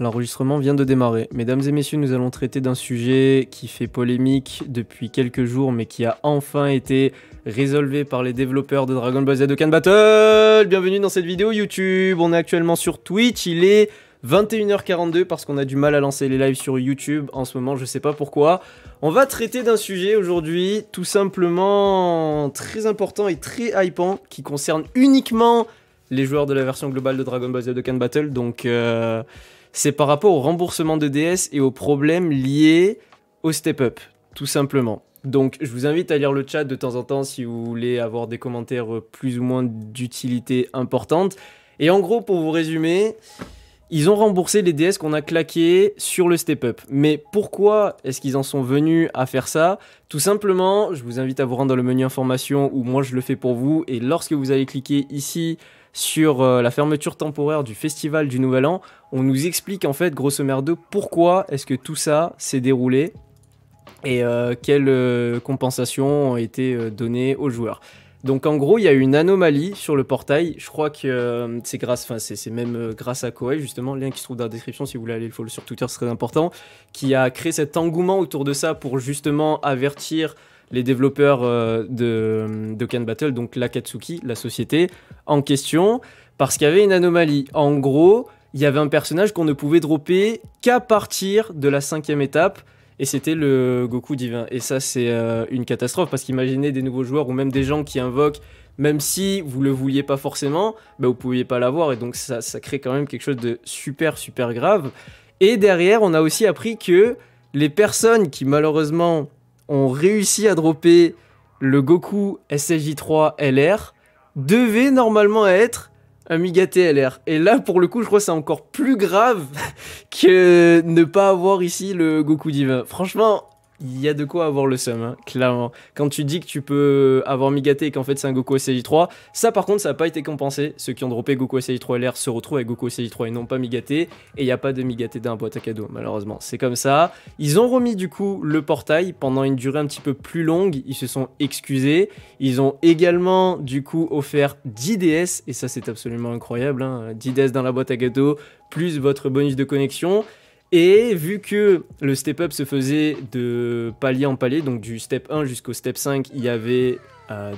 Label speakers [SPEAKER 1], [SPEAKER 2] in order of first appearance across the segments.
[SPEAKER 1] L'enregistrement vient de démarrer. Mesdames et messieurs, nous allons traiter d'un sujet qui fait polémique depuis quelques jours, mais qui a enfin été résolvé par les développeurs de Dragon Ball Z Dokkan Battle. Bienvenue dans cette vidéo YouTube. On est actuellement sur Twitch. Il est 21h42 parce qu'on a du mal à lancer les lives sur YouTube en ce moment. Je sais pas pourquoi. On va traiter d'un sujet aujourd'hui tout simplement très important et très hypant qui concerne uniquement les joueurs de la version globale de Dragon Ball Z Dokkan Battle. Donc euh, c'est par rapport au remboursement de DS et aux problèmes liés au step-up, tout simplement. Donc je vous invite à lire le chat de temps en temps si vous voulez avoir des commentaires plus ou moins d'utilité importante. Et en gros, pour vous résumer, ils ont remboursé les DS qu'on a claqué sur le step-up. Mais pourquoi est-ce qu'ils en sont venus à faire ça Tout simplement, je vous invite à vous rendre dans le menu information où moi je le fais pour vous. Et lorsque vous allez cliquer ici sur euh, la fermeture temporaire du festival du Nouvel An. On nous explique en fait, grosso merdo, pourquoi est-ce que tout ça s'est déroulé et quelle euh, quelles euh, compensations ont été données aux joueurs. Donc en gros, il y a une anomalie sur le portail. Je crois que c'est grâce, enfin c'est même grâce à Koei justement, le lien qui se trouve dans la description si vous voulez aller le follow sur Twitter, c'est très important, qui a créé cet engouement autour de ça pour justement avertir les développeurs euh, de, Dokkan Battle, donc l'Akatsuki, la société en question, parce qu'il y avait une anomalie. En gros, il y avait un personnage qu'on ne pouvait dropper qu'à partir de la cinquième étape, et c'était le Goku divin. Et ça, c'est euh, une catastrophe, parce qu'imaginez des nouveaux joueurs ou même des gens qui invoquent, même si vous le vouliez pas forcément, vous bah, vous pouviez pas l'avoir, et donc ça, ça crée quand même quelque chose de super, super grave. Et derrière, on a aussi appris que les personnes qui malheureusement ont réussi à dropper le Goku SSJ3 LR, devait normalement être un Migaté LR. Et là, pour le coup, je crois que c'est encore plus grave que ne pas avoir ici le Goku Divin. Franchement, il y a de quoi avoir le seum, hein, clairement. Quand tu dis que tu peux avoir Migaté et qu'en fait c'est un Goku SJ3, ça par contre ça n'a pas été compensé. Ceux qui ont droppé Goku SJ3 LR se retrouvent avec Goku SJ3 et non pas Migaté. Et il n'y a pas de Migaté la boîte à cadeaux, malheureusement. C'est comme ça. Ils ont remis du coup le portail pendant une durée un petit peu plus longue. Ils se sont excusés. Ils ont également du coup offert 10 DS, et ça c'est absolument incroyable. Hein, 10 DS dans la boîte à cadeaux, plus votre bonus de connexion. Et vu que le step-up se faisait de palier en palier, donc du step 1 jusqu'au step 5, il y avait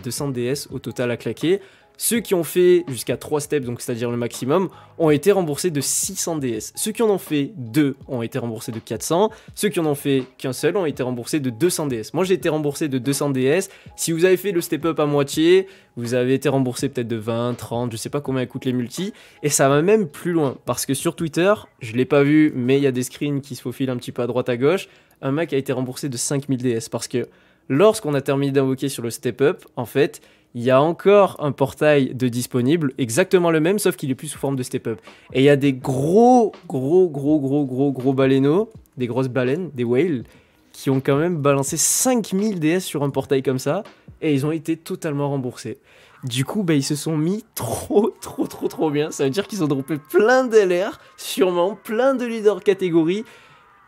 [SPEAKER 1] 200 euh, DS au total à claquer. Ceux qui ont fait jusqu'à 3 steps, donc c'est-à-dire le maximum, ont été remboursés de 600 DS. Ceux qui en ont fait 2 ont été remboursés de 400. Ceux qui en ont fait qu'un seul ont été remboursés de 200 DS. Moi, j'ai été remboursé de 200 DS. Si vous avez fait le step-up à moitié, vous avez été remboursé peut-être de 20, 30, je sais pas combien coûtent les multis. Et ça va même plus loin, parce que sur Twitter, je l'ai pas vu, mais il y a des screens qui se faufilent un petit peu à droite à gauche. Un mec a été remboursé de 5000 DS, parce que lorsqu'on a terminé d'invoquer sur le step-up, en fait, il y a encore un portail de disponible, exactement le même, sauf qu'il est plus sous forme de step-up. Et il y a des gros, gros, gros, gros, gros, gros baleineaux, des grosses baleines, des whales, qui ont quand même balancé 5000 DS sur un portail comme ça, et ils ont été totalement remboursés. Du coup, bah, ils se sont mis trop, trop, trop, trop bien. Ça veut dire qu'ils ont droppé plein d'LR, sûrement plein de leaders catégorie,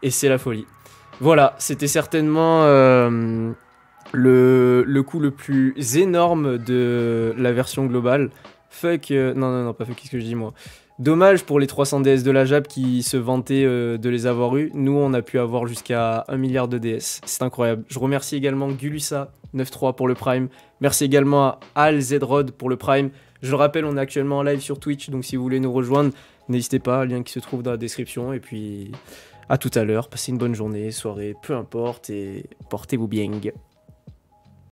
[SPEAKER 1] et c'est la folie. Voilà, c'était certainement euh, le le, coup le plus énorme de la version globale. Fuck. Euh, non, non, non, pas fuck, qu'est-ce que je dis moi Dommage pour les 300 DS de la JAP qui se vantaient euh, de les avoir eus. Nous, on a pu avoir jusqu'à 1 milliard de DS. C'est incroyable. Je remercie également Gulusa 93 pour le Prime. Merci également à Al pour le Prime. Je le rappelle, on est actuellement en live sur Twitch, donc si vous voulez nous rejoindre, n'hésitez pas, lien qui se trouve dans la description. Et puis, à tout à l'heure. Passez une bonne journée, soirée, peu importe, et portez-vous bien.